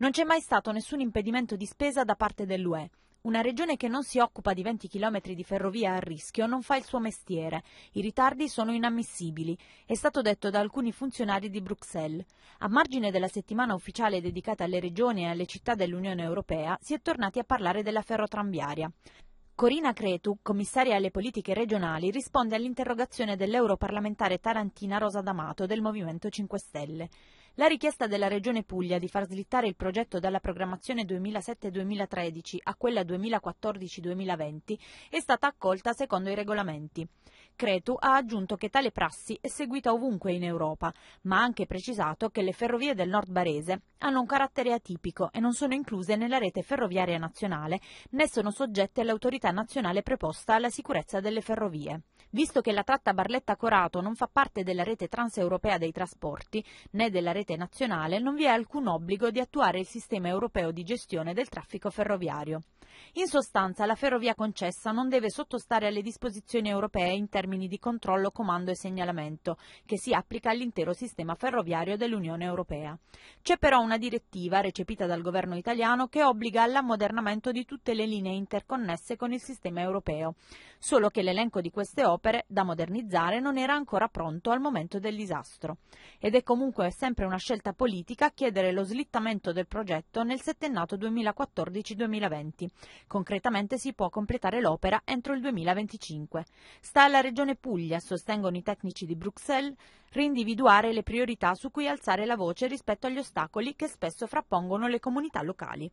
Non c'è mai stato nessun impedimento di spesa da parte dell'UE. Una regione che non si occupa di 20 km di ferrovia a rischio non fa il suo mestiere. I ritardi sono inammissibili, è stato detto da alcuni funzionari di Bruxelles. A margine della settimana ufficiale dedicata alle regioni e alle città dell'Unione Europea, si è tornati a parlare della ferrotramviaria. Corina Cretu, commissaria alle politiche regionali, risponde all'interrogazione dell'europarlamentare tarantina Rosa D'Amato del Movimento 5 Stelle. La richiesta della Regione Puglia di far slittare il progetto dalla programmazione 2007-2013 a quella 2014-2020 è stata accolta secondo i regolamenti. Cretu ha aggiunto che tale prassi è seguita ovunque in Europa, ma ha anche precisato che le ferrovie del nord barese hanno un carattere atipico e non sono incluse nella rete ferroviaria nazionale né sono soggette all'autorità nazionale preposta alla sicurezza delle ferrovie. Visto che la tratta Barletta-Corato non fa parte della rete transeuropea dei trasporti né della rete rete nazionale non vi è alcun obbligo di attuare il sistema europeo di gestione del traffico ferroviario. In sostanza, la ferrovia concessa non deve sottostare alle disposizioni europee in termini di controllo, comando e segnalamento, che si applica all'intero sistema ferroviario dell'Unione Europea. C'è però una direttiva, recepita dal governo italiano, che obbliga all'ammodernamento di tutte le linee interconnesse con il sistema europeo, solo che l'elenco di queste opere, da modernizzare, non era ancora pronto al momento del disastro. Ed è comunque sempre una scelta politica chiedere lo slittamento del progetto nel settennato 2014-2020. Concretamente si può completare l'opera entro il 2025. Sta alla Regione Puglia, sostengono i tecnici di Bruxelles, rindividuare le priorità su cui alzare la voce rispetto agli ostacoli che spesso frappongono le comunità locali.